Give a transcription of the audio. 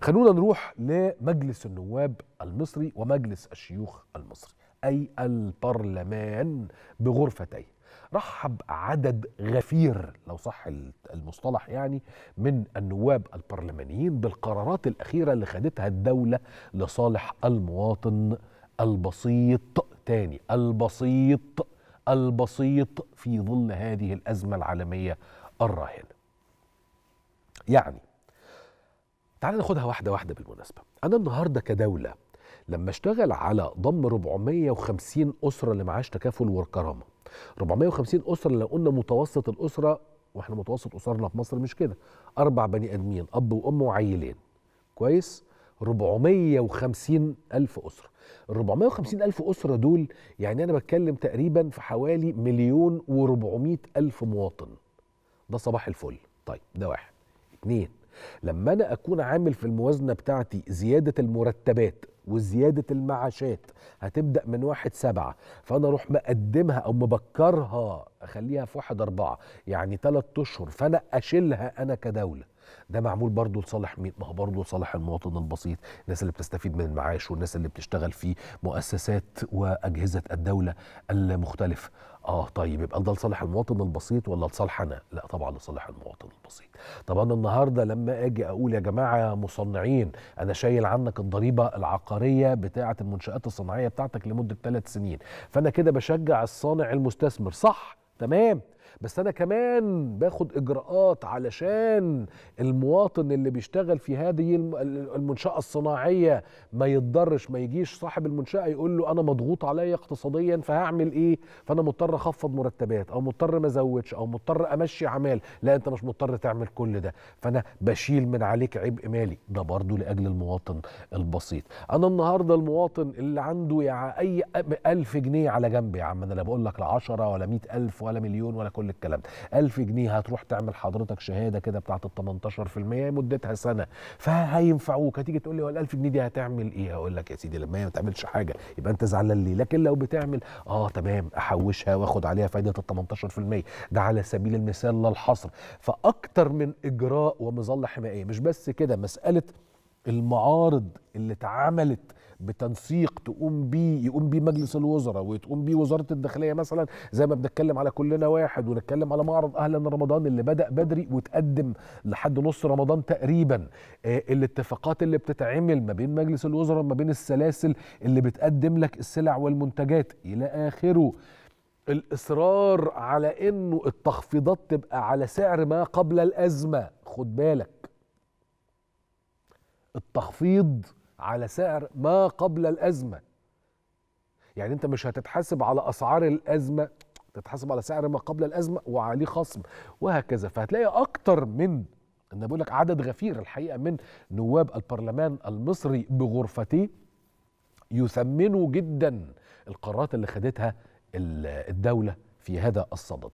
خلونا نروح لمجلس النواب المصري ومجلس الشيوخ المصري أي البرلمان بغرفتيه رحب عدد غفير لو صح المصطلح يعني من النواب البرلمانيين بالقرارات الأخيرة اللي خدتها الدولة لصالح المواطن البسيط تاني البسيط البسيط في ظل هذه الأزمة العالمية الراهنة يعني تعال ناخدها واحدة واحدة بالمناسبة أنا النهاردة كدولة لما اشتغل على ضم 450 أسرة لمعاش تكافل وكرامة 450 أسرة لو قلنا متوسط الأسرة واحنا متوسط أسرنا في مصر مش كده أربع بني آدمين أب وأم وعيلين كويس 450 ألف أسرة ال 450 ألف أسرة دول يعني أنا بتكلم تقريبا في حوالي مليون و400 ألف مواطن ده صباح الفل طيب ده واحد اتنين لما انا اكون عامل في الموازنه بتاعتي زياده المرتبات وزياده المعاشات هتبدا من واحد سبعة فانا اروح مقدمها او مبكرها اخليها في واحد أربعة يعني ثلاثة اشهر فانا اشيلها انا كدوله ده معمول برضه لصالح مين؟ ما هو برضه لصالح المواطن البسيط، الناس اللي بتستفيد من المعاش والناس اللي بتشتغل في مؤسسات واجهزه الدوله المختلفه. اه طيب يبقى ده لصالح المواطن البسيط ولا لصالح انا؟ لا طبعا لصالح المواطن البسيط. طب انا النهارده لما اجي اقول يا جماعه مصنعين انا شايل عنك الضريبه العقاريه بتاعه المنشات الصناعيه بتاعتك لمده ثلاث سنين، فانا كده بشجع الصانع المستثمر، صح؟ تمام بس انا كمان باخد اجراءات علشان المواطن اللي بيشتغل في هذه المنشاه الصناعيه ما يتضرش ما يجيش صاحب المنشاه يقول له انا مضغوط عليا اقتصاديا فهعمل ايه فانا مضطر اخفض مرتبات او مضطر ما ازودش او مضطر امشي عمال لا انت مش مضطر تعمل كل ده فانا بشيل من عليك عبء مالي ده برضه لاجل المواطن البسيط انا النهارده المواطن اللي عنده يعني اي 1000 جنيه على جنب يا عم انا لا بقول لك لا 10 ولا 100000 ولا مليون ولا كل كل الكلام ده 1000 جنيه هتروح تعمل حضرتك شهاده كده بتاعه ال 18% مدتها سنه فهينفعوك هتيجي تقول لي هو ال 1000 جنيه دي هتعمل ايه اقول لك يا سيدي لما هي ما تعملش حاجه يبقى انت زعلان ليه لكن لو بتعمل اه تمام احوشها واخد عليها فائده ال 18% ده على سبيل المثال لا الحصر فاكتر من اجراء ومظله حمائيه مش بس كده مساله المعارض اللي اتعملت بتنسيق تقوم بيه يقوم بيه مجلس الوزراء وتقوم بيه وزاره الداخليه مثلا زي ما بنتكلم على كلنا واحد ونتكلم على معرض اهلا رمضان اللي بدا بدري وتقدم لحد نص رمضان تقريبا آه، الاتفاقات اللي بتتعمل ما بين مجلس الوزراء ما بين السلاسل اللي بتقدم لك السلع والمنتجات الى اخره الاصرار على انه التخفيضات تبقى على سعر ما قبل الازمه خد بالك التخفيض على سعر ما قبل الازمه يعني انت مش هتتحاسب على اسعار الازمه تتحاسب على سعر ما قبل الازمه وعليه خصم وهكذا فهتلاقي اكتر من انا بقول لك عدد غفير الحقيقه من نواب البرلمان المصري بغرفتيه يثمنوا جدا القرارات اللي خدتها الدوله في هذا الصدد